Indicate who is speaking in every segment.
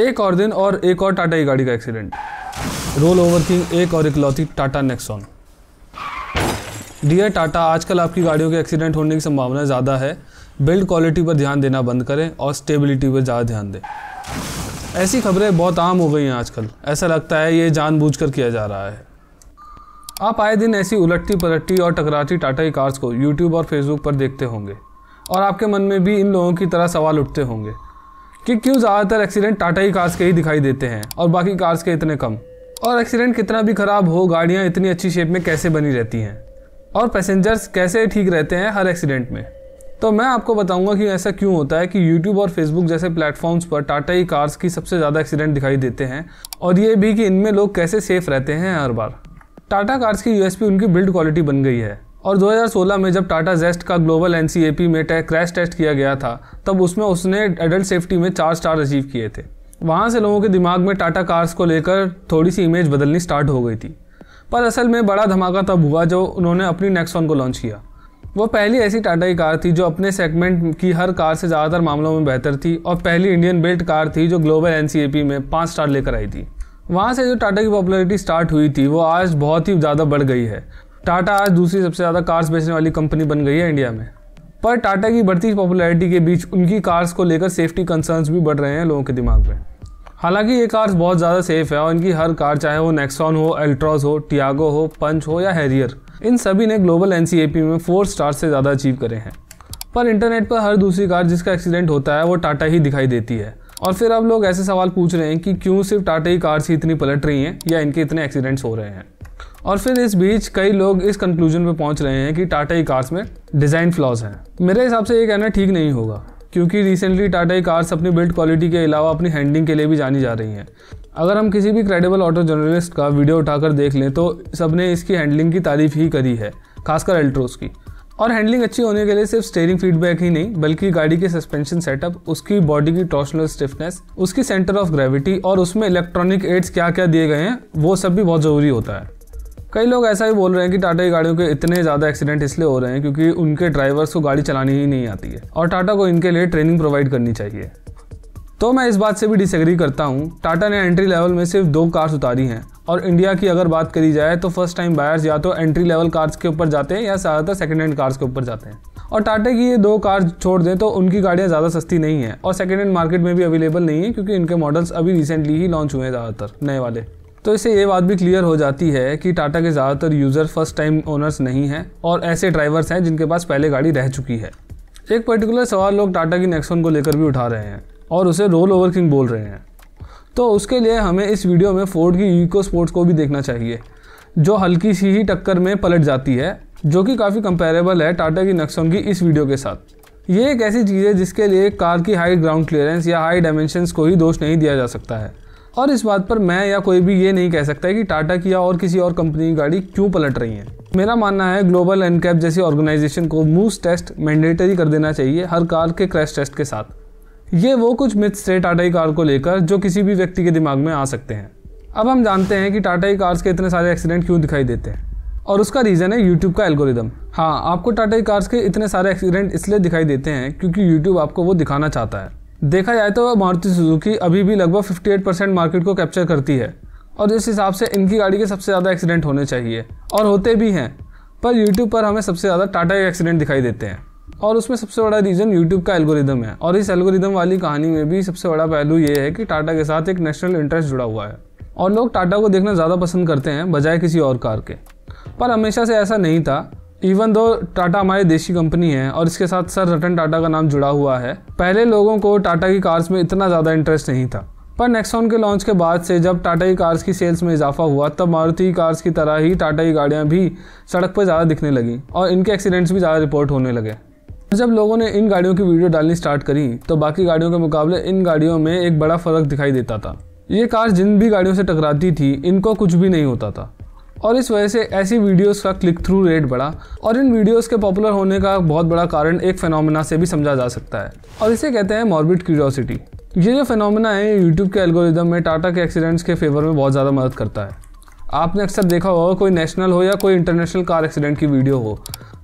Speaker 1: एक और दिन और एक और टाटा की गाड़ी का एक्सीडेंट रोल ओवर किंग एक और इकलौती टाटा नेक्सॉन डियर टाटा आजकल आपकी गाड़ियों के एक्सीडेंट होने की संभावना ज़्यादा है बिल्ड क्वालिटी पर ध्यान देना बंद करें और स्टेबिलिटी पर ज़्यादा ध्यान दें ऐसी खबरें बहुत आम हो गई हैं आजकल ऐसा लगता है ये जानबूझकर किया जा रहा है आप आए दिन ऐसी उलटती पलटती और टकराती टाटा की कार्स को यूट्यूब और फेसबुक पर देखते होंगे और आपके मन में भी इन लोगों की तरह सवाल उठते होंगे कि क्यों ज़्यादातर एक्सीडेंट टाटा ही कार्स के ही दिखाई देते हैं और बाकी कार्स के इतने कम और एक्सीडेंट कितना भी ख़राब हो गाड़ियाँ इतनी अच्छी शेप में कैसे बनी रहती हैं और पैसेंजर्स कैसे ठीक रहते हैं हर एक्सीडेंट में तो मैं आपको बताऊंगा कि ऐसा क्यों होता है कि YouTube और Facebook जैसे प्लेटफॉर्म्स पर टाटा ही कार्स की सबसे ज़्यादा एक्सीडेंट दिखाई देते हैं और ये भी कि इनमें लोग कैसे सेफ रहते हैं हर बार टाटा कार्स की यूएसपी उनकी बिल्ड क्वालिटी बन गई है और 2016 में जब टाटा जेस्ट का ग्लोबल एन में टे क्रैश टेस्ट किया गया था तब उसमें उसने एडल्ट सेफ्टी में चार स्टार अचीव किए थे वहाँ से लोगों के दिमाग में टाटा कार्स को लेकर थोड़ी सी इमेज बदलनी स्टार्ट हो गई थी पर असल में बड़ा धमाका तब हुआ जो उन्होंने अपनी नेक्सॉन को लॉन्च किया वो पहली ऐसी टाटा की कार थी जो अपने सेगमेंट की हर कार से ज़्यादातर मामलों में बेहतर थी और पहली इंडियन बेल्ट कार थी जो ग्लोबल एन में पाँच स्टार लेकर आई थी वहाँ से जो टाटा की पॉपुलैरिटी स्टार्ट हुई थी वो आज बहुत ही ज़्यादा बढ़ गई है टाटा आज दूसरी सबसे ज़्यादा कार्स बेचने वाली कंपनी बन गई है इंडिया में पर टाटा की बढ़ती पॉपुलैरिटी के बीच उनकी कार्स को लेकर सेफ्टी कंसर्न्स भी बढ़ रहे हैं लोगों के दिमाग में हालांकि ये कार्स बहुत ज़्यादा सेफ है और इनकी हर कार चाहे वो नेक्सॉन हो अल्ट्रॉज हो टियागो हो पंच हो या हैरियर इन सभी ने ग्लोबल एन में फोर स्टार से ज़्यादा अचीव करे हैं पर इंटरनेट पर हर दूसरी कार जिसका एक्सीडेंट होता है वो टाटा ही दिखाई देती है और फिर अब लोग ऐसे सवाल पूछ रहे हैं कि क्यों सिर्फ टाटा ही कार्स ही इतनी पलट रही हैं या इनके इतने एक्सीडेंट्स हो रहे हैं और फिर इस बीच कई लोग इस कंक्लूजन पे पहुंच रहे हैं कि टाटा ई कार्स में डिज़ाइन फ्लॉज हैं मेरे हिसाब से ये कहना ठीक नहीं होगा क्योंकि रिसेंटली टाटा ई कार्स अपनी बिल्ड क्वालिटी के अलावा अपनी हैंडलिंग के लिए भी जानी जा रही हैं अगर हम किसी भी क्रेडिबल ऑटो जर्नलिस्ट का वीडियो उठाकर देख लें तो सबने इसकी हैंडलिंग की तारीफ ही करी है खासकर अल्ट्रोस की और हैंडलिंग अच्छी होने के लिए सिर्फ स्टेयरिंग फीडबैक ही नहीं बल्कि गाड़ी के सस्पेंशन सेटअप उसकी बॉडी की टॉर्शनल स्टिफनेस उसकी सेंटर ऑफ ग्रेविटी और उसमें इलेक्ट्रॉनिक एड्स क्या क्या दिए गए हैं वो सब भी बहुत ज़रूरी होता है कई लोग ऐसा ही बोल रहे हैं कि टाटा की गाड़ियों के इतने ज़्यादा एक्सीडेंट इसलिए हो रहे हैं क्योंकि उनके ड्राइवर्स को गाड़ी चलानी ही नहीं आती है और टाटा को इनके लिए ट्रेनिंग प्रोवाइड करनी चाहिए तो मैं इस बात से भी डिसएग्री करता हूँ टाटा ने एंट्री लेवल में सिर्फ दो कार्स उतारी हैं और इंडिया की अगर बात करी जाए तो फर्स्ट टाइम बायर्स या तो एंट्री लेवल कार्स के ऊपर जाते हैं या ज़्यादातर सेकेंड हैंड कार्स के ऊपर जाते हैं और टाटा की ये दो कार छोड़ दें तो उनकी गाड़ियाँ ज़्यादा सस्ती नहीं है और सेकेंड हैंड मार्केट में भी अवेलेबल नहीं है क्योंकि इनके मॉडल्स अभी रिसेंटली ही लॉन्च हुए हैं ज़्यादातर नए वाले तो इससे ये बात भी क्लियर हो जाती है कि टाटा के ज़्यादातर यूज़र फर्स्ट टाइम ओनर्स नहीं हैं और ऐसे ड्राइवर्स हैं जिनके पास पहले गाड़ी रह चुकी है एक पर्टिकुलर सवाल लोग टाटा की नेक्सोन को लेकर भी उठा रहे हैं और उसे रोल ओवर किंग बोल रहे हैं तो उसके लिए हमें इस वीडियो में फोर्ड की इको स्पोर्ट्स को भी देखना चाहिए जो हल्की सी ही टक्कर में पलट जाती है जो कि काफ़ी कंपेरेबल है टाटा की नक्सोन की इस वीडियो के साथ ये एक ऐसी चीज़ है जिसके लिए कार की हाई ग्राउंड क्लियरेंस या हाई डायमेंशंस को ही दोष नहीं दिया जा सकता है और इस बात पर मैं या कोई भी ये नहीं कह सकता कि टाटा की या और किसी और कंपनी की गाड़ी क्यों पलट रही है मेरा मानना है ग्लोबल एनकैप जैसी ऑर्गेनाइजेशन को मूस टेस्ट मैंडेटरी कर देना चाहिए हर कार के क्रैश टेस्ट के साथ ये वो कुछ मिथ्स थे टाटा की कार को लेकर जो किसी भी व्यक्ति के दिमाग में आ सकते हैं अब हम जानते हैं कि टाटा की कार्स के इतने सारे एक्सीडेंट क्यों दिखाई देते हैं और उसका रीज़न है यूट्यूब का एल्गोरिदम हाँ आपको टाटा की कार्स के इतने सारे एक्सीडेंट इसलिए दिखाई देते हैं क्योंकि यूट्यूब आपको वो दिखाना चाहता है देखा जाए तो मारुति सुजुकी अभी भी लगभग 58 परसेंट मार्केट को कैप्चर करती है और इस हिसाब से इनकी गाड़ी के सबसे ज़्यादा एक्सीडेंट होने चाहिए और होते भी हैं पर यूट्यूब पर हमें सबसे ज़्यादा टाटा के एक्सीडेंट दिखाई देते हैं और उसमें सबसे बड़ा रीज़न यूट्यूब का एल्गोरिदम है और इस एल्गोरिदम वाली कहानी में भी सबसे बड़ा पहलू ये है कि टाटा के साथ एक नेशनल इंटरेस्ट जुड़ा हुआ है और लोग टाटा को देखना ज़्यादा पसंद करते हैं बजाय किसी और कार के पर हमेशा से ऐसा नहीं था इवन दो टाटा हमारी देशी कंपनी है और इसके साथ सर रतन टाटा का नाम जुड़ा हुआ है पहले लोगों को टाटा की कार्स में इतना ज़्यादा इंटरेस्ट नहीं था पर नेक्सॉन के लॉन्च के बाद से जब टाटा की कार्स की सेल्स में इजाफा हुआ तब मारुति कार्स की तरह ही टाटा की गाड़ियाँ भी सड़क पर ज़्यादा दिखने लगी और इनके एक्सीडेंट्स भी ज़्यादा रिपोर्ट होने लगे जब लोगों ने इन गाड़ियों की वीडियो डालनी स्टार्ट करी तो बाकी गाड़ियों के मुकाबले इन गाड़ियों में एक बड़ा फ़र्क दिखाई देता था ये कार जिन भी गाड़ियों से टकराती थी इनको कुछ भी नहीं होता था और इस वजह से ऐसी वीडियोस का क्लिक थ्रू रेट बढ़ा और इन वीडियोस के पॉपुलर होने का बहुत बड़ा कारण एक फिनोमेना से भी समझा जा सकता है और इसे कहते हैं मॉर्बिड क्यूरोसिटी ये जो फेनोमिना है यूट्यूब के एल्गोरिदम में टाटा के एक्सीडेंट्स के फेवर में बहुत ज़्यादा मदद करता है आपने अक्सर देखा होगा कोई नेशनल हो या कोई इंटरनेशनल कार एक्सीडेंट की वीडियो हो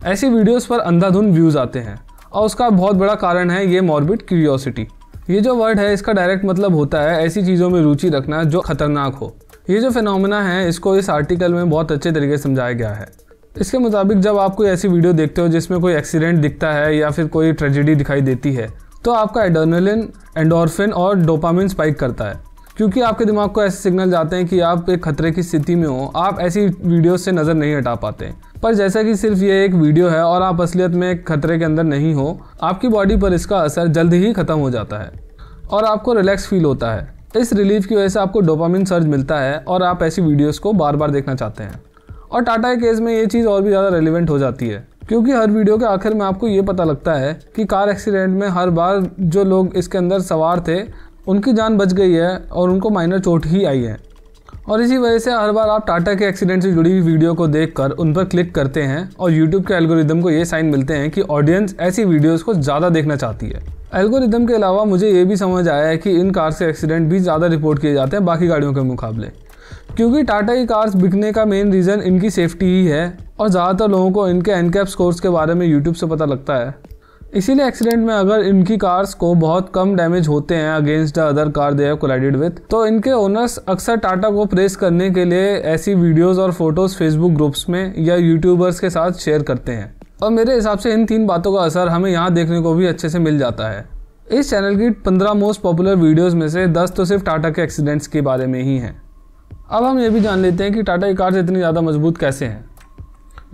Speaker 1: ऐसी वीडियोस पर अंधाधुंध व्यूज़ आते हैं और उसका बहुत बड़ा कारण है ये मॉर्बिड क्यूरियोसिटी ये जो वर्ड है इसका डायरेक्ट मतलब होता है ऐसी चीज़ों में रुचि रखना जो खतरनाक हो ये जो फिनोमिना है इसको इस आर्टिकल में बहुत अच्छे तरीके से समझाया गया है तो इसके मुताबिक जब आप कोई ऐसी वीडियो देखते हो जिसमें कोई एक्सीडेंट दिखता है या फिर कोई ट्रेजिडी दिखाई देती है तो आपका एडोनलिन एंडोरफिन और डोपामिन स्पाइक करता है क्योंकि आपके दिमाग को ऐसे सिग्नल जाते हैं कि आप एक खतरे की स्थिति में हो आप ऐसी वीडियो से नज़र नहीं हटा पाते पर जैसा कि सिर्फ ये एक वीडियो है और आप असलियत में एक खतरे के अंदर नहीं हो आपकी बॉडी पर इसका असर जल्द ही ख़त्म हो जाता है और आपको रिलैक्स फील होता है तो इस रिलीफ की वजह से आपको डोपामिन सर्ज मिलता है और आप ऐसी वीडियोस को बार बार देखना चाहते हैं और टाटा के केस में ये चीज़ और भी ज़्यादा रेलिवेंट हो जाती है क्योंकि हर वीडियो के आखिर में आपको ये पता लगता है कि कार एक्सीडेंट में हर बार जो लोग इसके अंदर सवार थे उनकी जान बच गई है और उनको माइनर चोट ही आई है और इसी वजह से हर बार आप टाटा के एक्सीडेंट से जुड़ी हुई वीडियो को देखकर उन पर क्लिक करते हैं और यूट्यूब के एल्गोरिदम को ये साइन मिलते हैं कि ऑडियंस ऐसी वीडियोज़ को ज़्यादा देखना चाहती है एल्गोरिदम के अलावा मुझे ये भी समझ आया है कि इन कार से एक्सीडेंट भी ज़्यादा रिपोर्ट किए जाते हैं बाकी गाड़ियों के मुकाबले क्योंकि टाटा की कार्स बिकने का मेन रीज़न इनकी सेफ्टी ही है और ज़्यादातर लोगों को इनके एनकैप स्कोर्स के बारे में यूट्यूब से पता लगता है इसीलिए एक्सीडेंट में अगर इनकी कार्स को बहुत कम डैमेज होते हैं against the other car they have collided with तो इनके ओनर्स अक्सर टाटा को प्रेस करने के लिए ऐसी वीडियोस और फोटोज फेसबुक ग्रुप्स में या यूट्यूबर्स के साथ शेयर करते हैं और मेरे हिसाब से इन तीन बातों का असर हमें यहाँ देखने को भी अच्छे से मिल जाता है इस चैनल की 15 मोस्ट पॉपुलर वीडियोस में से 10 तो सिर्फ टाटा के एक्सीडेंट्स के बारे में ही हैं अब हम ये भी जान लेते हैं कि टाटा की कार्स इतनी ज़्यादा मजबूत कैसे हैं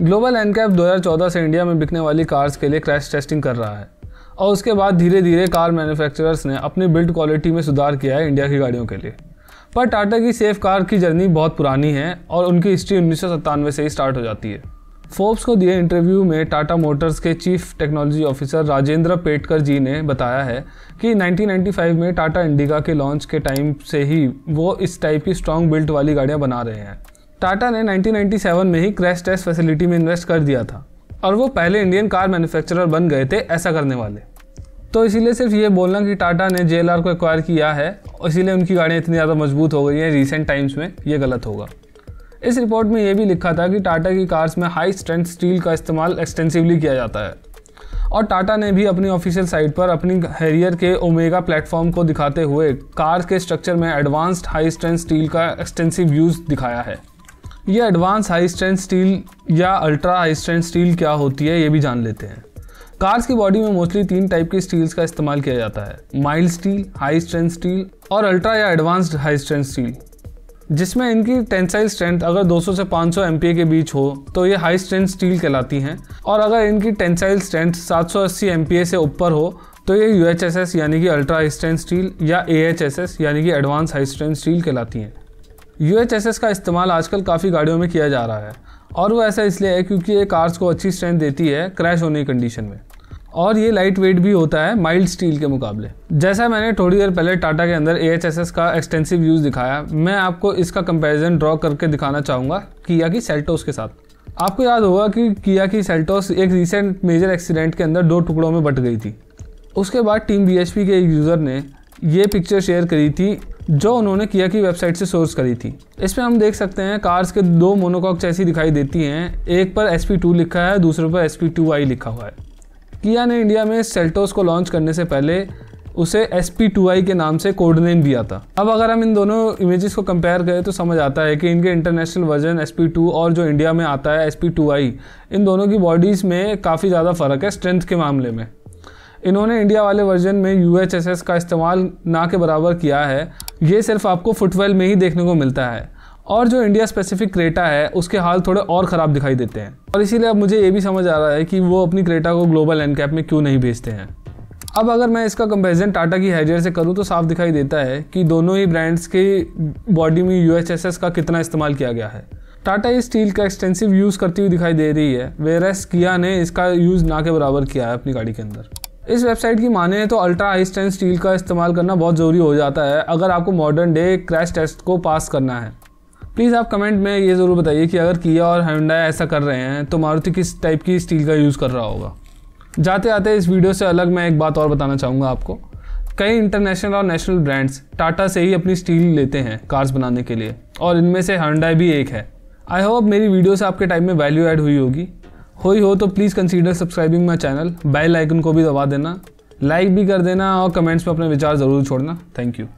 Speaker 1: ग्लोबल एन कैप दो से इंडिया में बिकने वाली कार्स के लिए क्रैश टेस्टिंग कर रहा है और उसके बाद धीरे धीरे कार मैन्युफैक्चरर्स ने अपनी बिल्ड क्वालिटी में सुधार किया है इंडिया की गाड़ियों के लिए पर टाटा की सेफ कार की जर्नी बहुत पुरानी है और उनकी हिस्ट्री उन्नीस से ही स्टार्ट हो जाती है फोर्ब्स को दिए इंटरव्यू में टाटा मोटर्स के chief technology officer Rajendra Petkar ji ने बताया है कि 1995 में टाटा इंडिका के लॉन्च के टाइम से ही वो इस टाइप की स्ट्रॉन्ग बिल्ट वाली गाड़ियाँ बना रहे हैं टाटा ने 1997 में ही क्रैश टेस्ट फैसिलिटी में इन्वेस्ट कर दिया था और वो पहले इंडियन कार मैन्युफैक्चरर बन गए थे ऐसा करने वाले तो इसीलिए सिर्फ ये बोलना कि टाटा ने जे को एक्वायर किया है और इसीलिए उनकी गाड़ियाँ इतनी ज़्यादा मजबूत हो गई हैं रिसेंट टाइम्स में ये गलत होगा इस रिपोर्ट में यह भी लिखा था कि टाटा की कार्स में हाई स्ट्रेंथ स्टील का इस्तेमाल एक्सटेंसिवली किया जाता है और टाटा ने भी अपनी ऑफिशियल साइट पर अपनी हैरियर के ओमेगा प्लेटफॉर्म को दिखाते हुए कार के स्ट्रक्चर में एडवांस्ड हाई स्ट्रेंथ स्टील का एक्सटेंसिव यूज़ दिखाया है यह एडवांस हाई स्ट्रेंथ स्टील या अल्ट्रा हाई स्ट्रेंथ स्टील क्या होती है ये भी जान लेते हैं कार्स की बॉडी में मोस्टली तीन टाइप की स्टील्स का इस्तेमाल किया जाता है mild steel high strength steel और अल्ट्रा या एडवांस्ड हाई स्ट्रेंथ स्टील जिसमें इनकी टेंसाइल स्ट्रेंथ अगर 200 से 500 एम के बीच हो तो ये हाई स्ट्रेंथ स्टील कहलाती हैं और अगर इनकी टेंसाइल स्ट्रेंथ 780 एम से ऊपर हो तो ये यू यानी कि अल्ट्रा हाई स्ट्रेंथ स्टील या ए यानी कि एडवांस हाई स्ट्रेंथ स्टील कहलाती हैं यू का इस्तेमाल आजकल काफ़ी गाड़ियों में किया जा रहा है और वो ऐसा इसलिए है क्योंकि ये कार्स को अच्छी स्ट्रेंथ देती है क्रैश होने की कंडीशन में और ये लाइट वेट भी होता है माइल्ड स्टील के मुकाबले जैसा मैंने थोड़ी देर पहले टाटा के अंदर ए का एक्सटेंसिव यूज़ दिखाया मैं आपको इसका कंपेरिजन ड्रॉ करके दिखाना चाहूँगा किया की सेल्टोस के साथ आपको याद होगा कि किया की सेल्टोस एक रिसेंट मेजर एक्सीडेंट के अंदर दो टुकड़ों में बट गई थी उसके बाद टीम बी के एक यूज़र ने ये पिक्चर शेयर करी थी जो उन्होंने किया की वेबसाइट से सोर्स करी थी इसमें हम देख सकते हैं कार्स के दो मोनोकॉक ऐसी दिखाई देती हैं एक पर एस लिखा है दूसरे पर एस लिखा हुआ है किया ने इंडिया में सेल्टोस को लॉन्च करने से पहले उसे एस के नाम से कोड नेम दिया था अब अगर हम इन दोनों इमेजेस को कंपेयर करें तो समझ आता है कि इनके इंटरनेशनल वर्जन एस और जो इंडिया में आता है एस इन दोनों की बॉडीज़ में काफ़ी ज़्यादा फ़र्क है स्ट्रेंथ के मामले में इन्होंने इंडिया वाले वर्जन में यू का इस्तेमाल ना के बराबर किया है ये सिर्फ आपको फुटवेल में ही देखने को मिलता है और जो इंडिया स्पेसिफिक क्रेटा है उसके हाल थोड़े और ख़राब दिखाई देते हैं और इसीलिए अब मुझे ये भी समझ आ रहा है कि वो अपनी क्रेटा को ग्लोबल एंड कैप में क्यों नहीं भेजते हैं अब अगर मैं इसका कंपेरिजन टाटा की हैरियर से करूं तो साफ दिखाई देता है कि दोनों ही ब्रांड्स के बॉडी में यू का कितना इस्तेमाल किया गया है टाटा इस स्टील का एक्सटेंसिव यूज़ करती हुई दिखाई दे रही है वेरस किया ने इसका यूज़ ना के बराबर किया है अपनी गाड़ी के अंदर इस वेबसाइट की माने तो अल्ट्रा हाई स्ट्रेंथ स्टील का इस्तेमाल करना बहुत ज़रूरी हो जाता है अगर आपको मॉडर्न डे क्रैश टेस्ट को पास करना है प्लीज़ आप कमेंट में ये ज़रूर बताइए कि अगर किया और होंडा ऐसा कर रहे हैं तो मारुति किस टाइप की स्टील का यूज़ कर रहा होगा जाते आते इस वीडियो से अलग मैं एक बात और बताना चाहूँगा आपको कई इंटरनेशनल और नेशनल ब्रांड्स टाटा से ही अपनी स्टील लेते हैं कार्स बनाने के लिए और इनमें से हंडाई भी एक है आई होप मेरी वीडियो से आपके टाइम में वैल्यू ऐड हुई होगी हो ही हो तो please consider subscribing my channel bell icon को भी दबा देना लाइक भी कर देना और कमेंट्स में अपने विचार ज़रूर छोड़ना थैंक यू